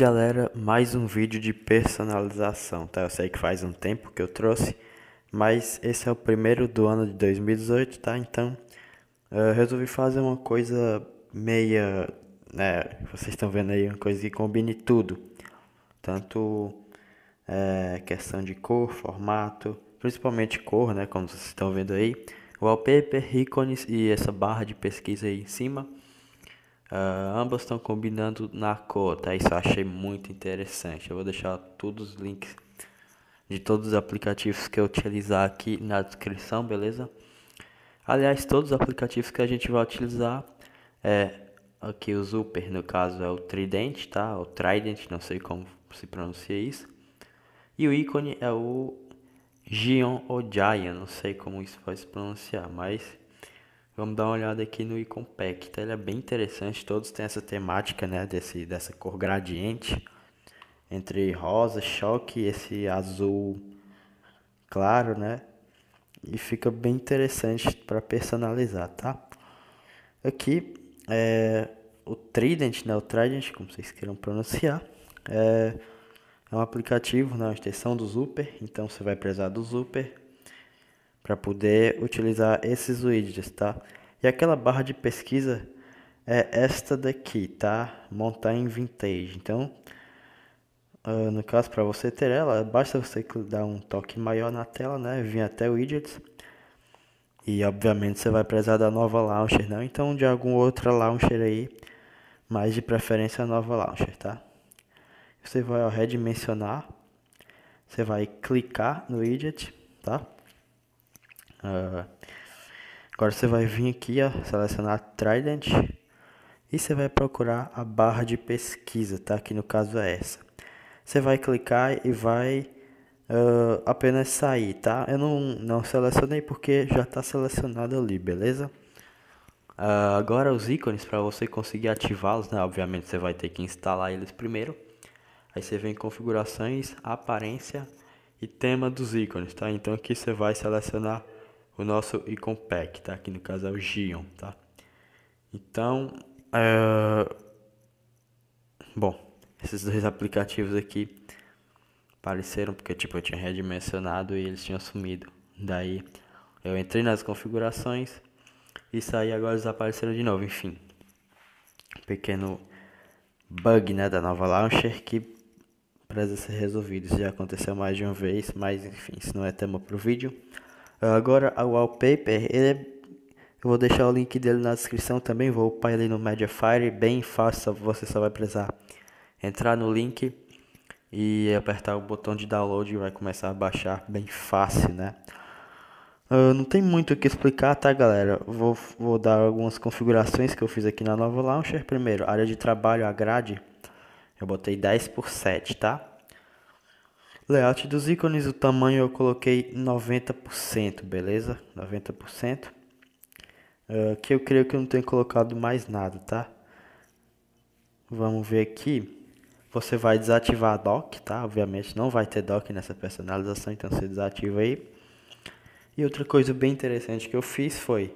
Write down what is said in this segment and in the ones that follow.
galera, mais um vídeo de personalização, tá? Eu sei que faz um tempo que eu trouxe, mas esse é o primeiro do ano de 2018, tá? Então, eu resolvi fazer uma coisa meia, né? Vocês estão vendo aí, uma coisa que combine tudo. Tanto é, questão de cor, formato, principalmente cor, né? Como vocês estão vendo aí. Wallpaper, ícones e essa barra de pesquisa aí em cima Uh, ambas estão combinando na cota. tá? Isso eu achei muito interessante. Eu vou deixar todos os links de todos os aplicativos que eu utilizar aqui na descrição, beleza? Aliás, todos os aplicativos que a gente vai utilizar é aqui o Super, no caso é o Trident, tá? O Trident, não sei como se pronuncia isso. E o ícone é o Gion ou Giant, não sei como isso vai se pronunciar, mas Vamos dar uma olhada aqui no Icon Pack, tá? Ele é bem interessante, todos têm essa temática, né? Desse, dessa cor gradiente entre rosa, choque e esse azul claro, né? E fica bem interessante para personalizar, tá? Aqui é o Trident, né? O Trident, como vocês queiram pronunciar, é, é um aplicativo, né? Uma extensão do Super, então você vai precisar do Super para poder utilizar esses widgets, tá? E aquela barra de pesquisa é esta daqui, tá? Montar em vintage. Então, uh, no caso, para você ter ela, basta você dar um toque maior na tela, né? Vir até widgets. E obviamente você vai precisar da nova launcher, não? Então, de algum outra launcher aí, mas de preferência a nova launcher, tá? Você vai redimensionar. Você vai clicar no widget, tá? Ah, agora você vai vir aqui, ó, selecionar Trident e você vai procurar a barra de pesquisa, tá? Que no caso é essa. Você vai clicar e vai uh, apenas sair, tá? Eu não, não selecionei porque já está selecionado ali, beleza? Uh, agora os ícones, para você conseguir ativá-los, né? Obviamente você vai ter que instalar eles primeiro. Aí você vem em configurações, aparência e tema dos ícones, tá? Então aqui você vai selecionar o nosso Icon Pack, tá? Aqui no caso é o Gion, tá? Então, uh, bom, esses dois aplicativos aqui apareceram porque tipo eu tinha redimensionado e eles tinham sumido. Daí eu entrei nas configurações e saí agora eles apareceram de novo, enfim. Pequeno bug, né, da nova launcher que precisa ser resolvido. Isso já aconteceu mais de uma vez, mas enfim, isso não é tema para o vídeo. Agora o wallpaper, ele é... Eu vou deixar o link dele na descrição também, vou upar ele no Mediafire, bem fácil, você só vai precisar entrar no link e apertar o botão de download e vai começar a baixar bem fácil, né? Uh, não tem muito o que explicar, tá galera? Vou, vou dar algumas configurações que eu fiz aqui na nova launcher. Primeiro, área de trabalho, a grade, eu botei 10 por 7, tá? Layout dos ícones, o tamanho eu coloquei 90%, beleza? 90%. Uh, ah, que eu creio que eu não tenho colocado mais nada, tá? Vamos ver aqui. Você vai desativar a dock, tá? Obviamente não vai ter dock nessa personalização, então você desativa aí. E outra coisa bem interessante que eu fiz foi...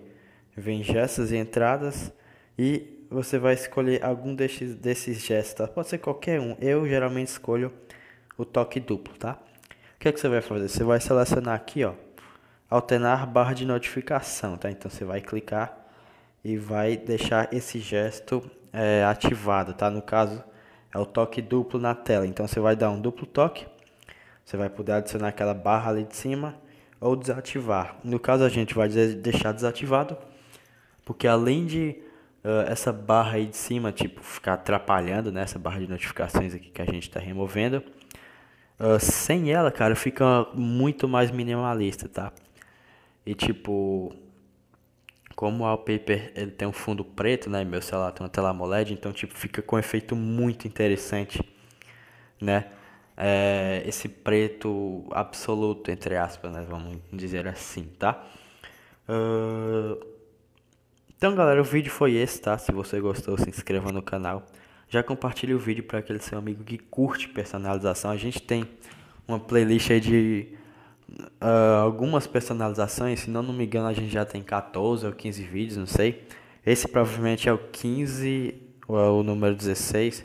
Vem gestos e entradas e você vai escolher algum desses desses gestos, tá? Pode ser qualquer um. Eu geralmente escolho o toque duplo, tá? O que, é que você vai fazer? Você vai selecionar aqui, ó, alternar barra de notificação, tá? Então você vai clicar e vai deixar esse gesto é, ativado, tá? No caso é o toque duplo na tela. Então você vai dar um duplo toque, você vai poder adicionar aquela barra ali de cima ou desativar. No caso a gente vai deixar desativado, porque além de uh, essa barra aí de cima tipo ficar atrapalhando né, essa barra de notificações aqui que a gente está removendo Uh, sem ela, cara, fica muito mais minimalista, tá? E tipo, como o wallpaper ele tem um fundo preto, né? Meu celular tem uma tela AMOLED, então tipo fica com um efeito muito interessante, né? É, esse preto absoluto entre aspas, né? Vamos dizer assim, tá? Uh... Então, galera, o vídeo foi esse, tá? Se você gostou, se inscreva no canal já compartilha o vídeo para aquele seu amigo que curte personalização. A gente tem uma playlist aí de uh, algumas personalizações, se não, não me engano, a gente já tem 14 ou 15 vídeos, não sei. Esse provavelmente é o 15 ou é o número 16, uh,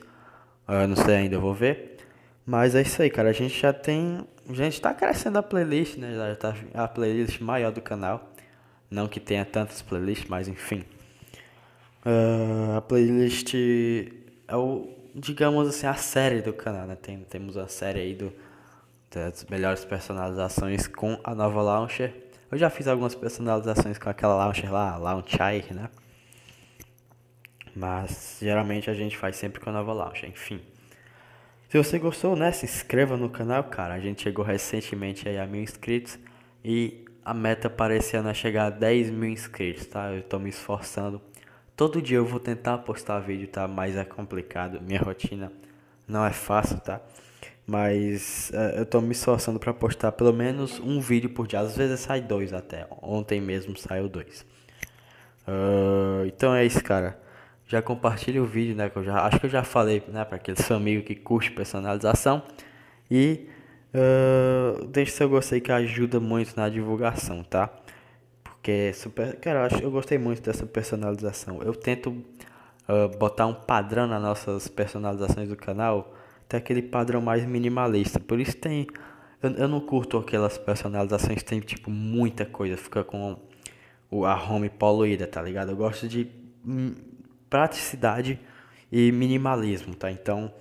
ah, não sei ainda, vou ver. Mas é isso aí, cara. A gente já tem. A gente está crescendo a playlist, né? Já tá a playlist maior do canal. Não que tenha tantas playlists, mas enfim. Uh, a playlist é o, digamos assim, a série do canal, né? Tem, temos a série aí do, das melhores personalizações com a nova launcher. Eu já fiz algumas personalizações com aquela launcher lá, launcher né? Mas geralmente a gente faz sempre com a nova launcher, enfim. Se você gostou, né, se inscreva no canal, cara. A gente chegou recentemente aí a mil inscritos e a meta para esse ano é chegar a 10 mil inscritos, tá? Eu estou me esforçando Todo dia eu vou tentar postar vídeo, tá? Mas é complicado, minha rotina não é fácil, tá? Mas uh, eu tô me esforçando para postar pelo menos um vídeo por dia. Às vezes sai dois até. Ontem mesmo saiu dois. Uh, então é isso, cara. Já compartilha o vídeo, né? Que eu já, acho que eu já falei, né? para aquele seu amigo que curte personalização. E uh, ah, deixe seu gostei que ajuda muito na divulgação, tá? Porque é super. Cara, eu, acho, eu gostei muito dessa personalização. Eu tento uh, botar um padrão nas nossas personalizações do canal. Até aquele padrão mais minimalista. Por isso tem. Eu, eu não curto aquelas personalizações tem, tipo, muita coisa. Fica com o, a home poluída, tá ligado? Eu gosto de hum, praticidade e minimalismo, tá? Então,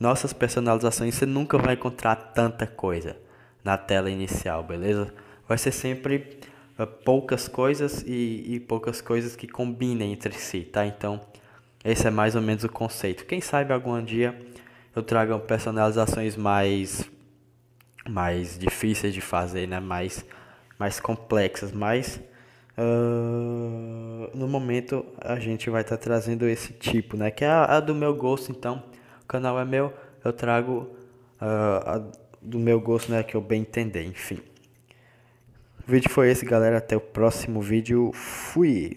nossas personalizações você nunca vai encontrar tanta coisa na tela inicial, beleza? Vai ser sempre eh, poucas coisas e, e poucas coisas que combinem entre si, tá? Então, esse é mais ou menos o conceito. Quem sabe algum dia eu traga personalizações mais mais difíceis de fazer, né? Mais mais complexas, mas uh, no momento a gente vai estar tá trazendo esse tipo, né? Que é a, a, do meu gosto, então o canal é meu, eu trago uh, a, do meu gosto, né? Que eu bem entender, enfim. O vídeo foi esse, galera. Até o próximo vídeo. Fui!